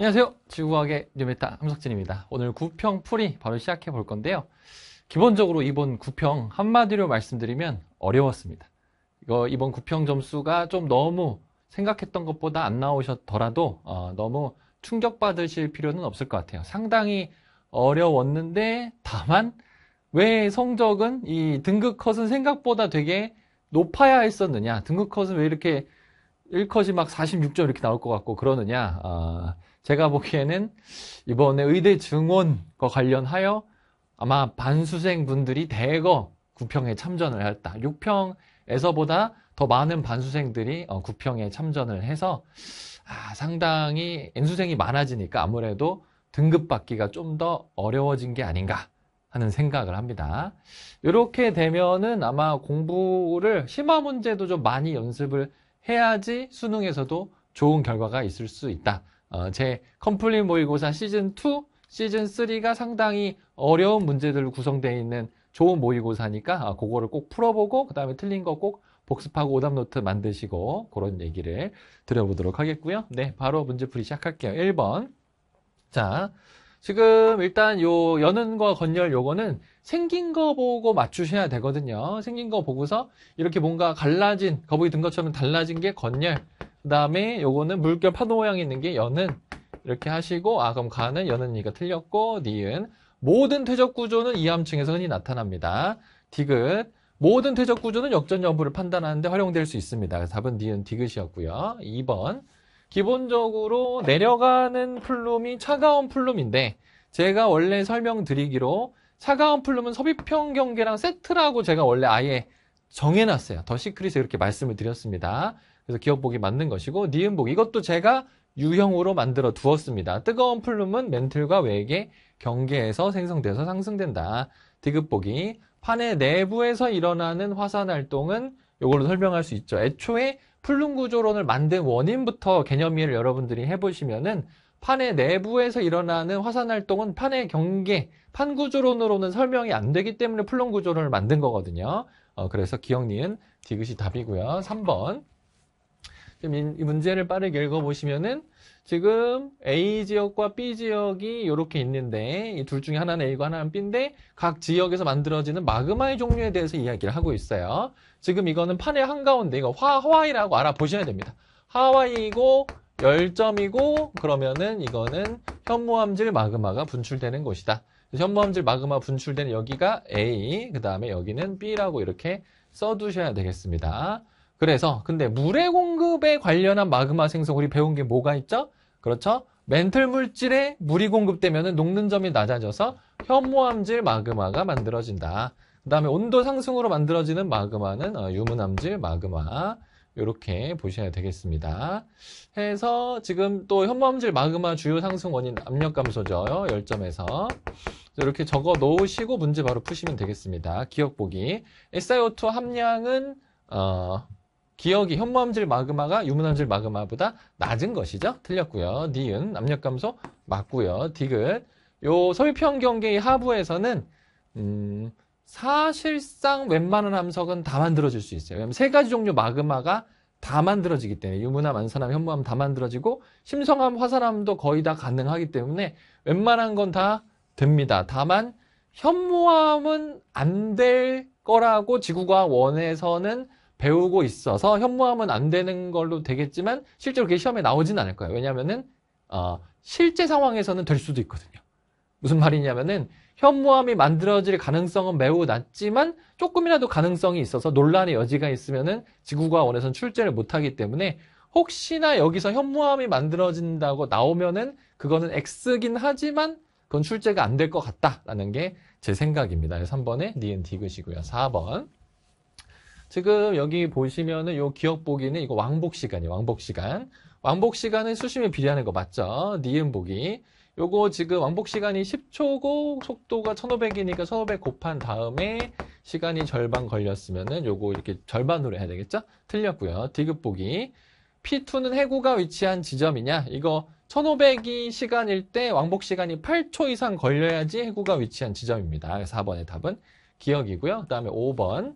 안녕하세요. 지구과학의 뉴메타 함석진입니다. 오늘 구평 풀이 바로 시작해 볼 건데요. 기본적으로 이번 구평 한마디로 말씀드리면 어려웠습니다. 이거 이번 구평 점수가 좀 너무 생각했던 것보다 안 나오셨더라도 어, 너무 충격받으실 필요는 없을 것 같아요. 상당히 어려웠는데 다만 왜 성적은 이 등급 컷은 생각보다 되게 높아야 했었느냐 등급 컷은 왜 이렇게 1컷이 막 46점 이렇게 나올 것 같고 그러느냐 어, 제가 보기에는 이번에 의대 증원과 관련하여 아마 반수생 분들이 대거 구평에 참전을 했다. 6평에서보다 더 많은 반수생들이 어, 구평에 참전을 해서 아, 상당히 N수생이 많아지니까 아무래도 등급 받기가 좀 더 어려워진 게 아닌가 하는 생각을 합니다. 이렇게 되면은 아마 공부를 심화 문제도 좀 많이 연습을 해야지 수능에서도 좋은 결과가 있을 수 있다. 어, 제 컴플릿 모의고사 시즌 2, 시즌 3가 상당히 어려운 문제들로 구성되어 있는 좋은 모의고사니까 아, 그거를 꼭 풀어보고 그 다음에 틀린 거 꼭 복습하고 오답 노트 만드시고 그런 얘기를 드려보도록 하겠고요. 네, 바로 문제풀이 시작할게요. 1번. 자, 지금 일단 요 여는과 건열 요거는 생긴 거 보고 맞추셔야 되거든요. 생긴 거 보고서 이렇게 뭔가 갈라진 거북이 든 것처럼 달라진 게 건열. 그 다음에 요거는 물결 파도 모양이 있는 게 여는 이렇게 하시고 아 그럼 가는 여는 이가 틀렸고 니은 모든 퇴적 구조는 이암층에서 흔히 나타납니다. 디귿 모든 퇴적 구조는 역전 여부를 판단하는데 활용될 수 있습니다. 그래 답은 니은 디귿이었고요. 2번 기본적으로 내려가는 플룸이 차가운 플룸인데 제가 원래 설명드리기로 차가운 플룸은 섭입형 경계랑 세트라고 제가 원래 아예 정해놨어요. 더 시크릿에 그렇게 말씀을 드렸습니다. 그래서 기억복이 맞는 것이고 니은복 이것도 제가 유형으로 만들어 두었습니다. 뜨거운 플룸은 멘틀과 외계 경계에서 생성돼서 상승된다. 디귿복이 판의 내부에서 일어나는 화산 활동은 이걸로 설명할 수 있죠. 애초에 플룸 구조론을 만든 원인부터 개념 이해를 여러분들이 해보시면은 판의 내부에서 일어나는 화산 활동은 판의 경계, 판 구조론으로는 설명이 안 되기 때문에 플룸 구조론을 만든 거거든요. 어, 그래서 기억 니은 디귿이 답이고요. 3번. 지금 이 문제를 빠르게 읽어보시면은 지금 A 지역과 B 지역이 이렇게 있는데 이 둘 중에 하나는 A고 하나는 B인데 각 지역에서 만들어지는 마그마의 종류에 대해서 이야기를 하고 있어요. 지금 이거는 판의 한가운데 이거 화, 하와이라고 알아보셔야 됩니다. 하와이고 열점이고 그러면은 이거는 현무암질 마그마가 분출되는 곳이다. 현무암질 마그마 분출되는 여기가 A, 그 다음에 여기는 B라고 이렇게 써두셔야 되겠습니다. 그래서 근데 물의 공급에 관련한 마그마 생성 우리 배운 게 뭐가 있죠? 그렇죠? 멘틀 물질에 물이 공급되면 녹는 점이 낮아져서 현무암질 마그마가 만들어진다. 그 다음에 온도 상승으로 만들어지는 마그마는 어, 유무암질 마그마 이렇게 보셔야 되겠습니다. 해서 지금 또 현무암질 마그마 주요 상승 원인 압력 감소죠. 열점에서 이렇게 적어 놓으시고 문제 바로 푸시면 되겠습니다. 기억 보기 SiO2 함량은 어, 기억이 현무암질 마그마가 유무암질 마그마보다 낮은 것이죠. 틀렸고요. 니은 압력 감소 맞고요. 디귿 요 설평 경계의 하부에서는 음, 사실상 웬만한 암석은다 만들어질 수 있어요. 왜냐면세 가지 종류 마그마가 다 만들어지기 때문에 유무암, 안산암, 현무암 다 만들어지고 심성암, 화산암도 거의 다 가능하기 때문에 웬만한 건 다 됩니다. 다만 현무암은 안 될 거라고 지구과학 원에서는 배우고 있어서 현무하면 안 되는 걸로 되겠지만 실제로 그게 시험에 나오진 않을 거예요. 왜냐하면은 어, 실제 상황에서는 될 수도 있거든요. 무슨 말이냐면은 현무암이 만들어질 가능성은 매우 낮지만 조금이라도 가능성이 있어서 논란의 여지가 있으면은 지구과원에선 출제를 못하기 때문에 혹시나 여기서 현무암이 만들어진다고 나오면은 그거는 X긴 하지만 그건 출제가 안 될 것 같다라는 게 제 생각입니다. 3번에 니은 디귿이고요. 4번 지금 여기 보시면은 요 기억 보기는 이거 왕복 시간이에요. 왕복 시간. 왕복 시간은 수심에 비례하는 거 맞죠? 니은 보기. 요거 지금 왕복 시간이 10초고 속도가 1500이니까 1500 곱한 다음에 시간이 절반 걸렸으면은 요거 이렇게 절반으로 해야 되겠죠? 틀렸고요. 디귿 보기. P2는 해구가 위치한 지점이냐? 이거 1500이 시간일 때 왕복 시간이 8초 이상 걸려야지 해구가 위치한 지점입니다. 4번의 답은 기억이고요. 그 다음에 5번.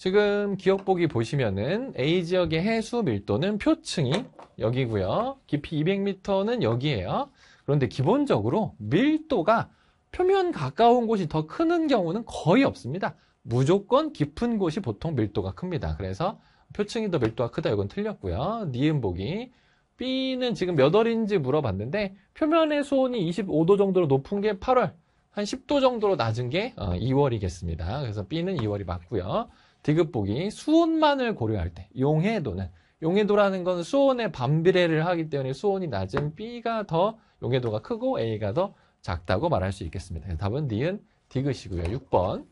지금 기억보기 보시면은 A 지역의 해수 밀도는 표층이 여기고요. 깊이 200m는 여기에요. 그런데 기본적으로 밀도가 표면 가까운 곳이 더 크는 경우는 거의 없습니다. 무조건 깊은 곳이 보통 밀도가 큽니다. 그래서 표층이 더 밀도가 크다 이건 틀렸고요. 니은 보기 B는 지금 몇 월인지 물어봤는데 표면의 수온이 25도 정도로 높은 게 8월 한 10도 정도로 낮은 게 2월이겠습니다. 어, 그래서 B는 2월이 맞고요. 디귿보기 수온만을 고려할 때 용해도는 용해도라는 건수온의 반비례를 하기 때문에 수온이 낮은 B가 더 용해도가 크고 A가 더 작다고 말할 수 있겠습니다. 답은 d 은 디귿이고요. 6번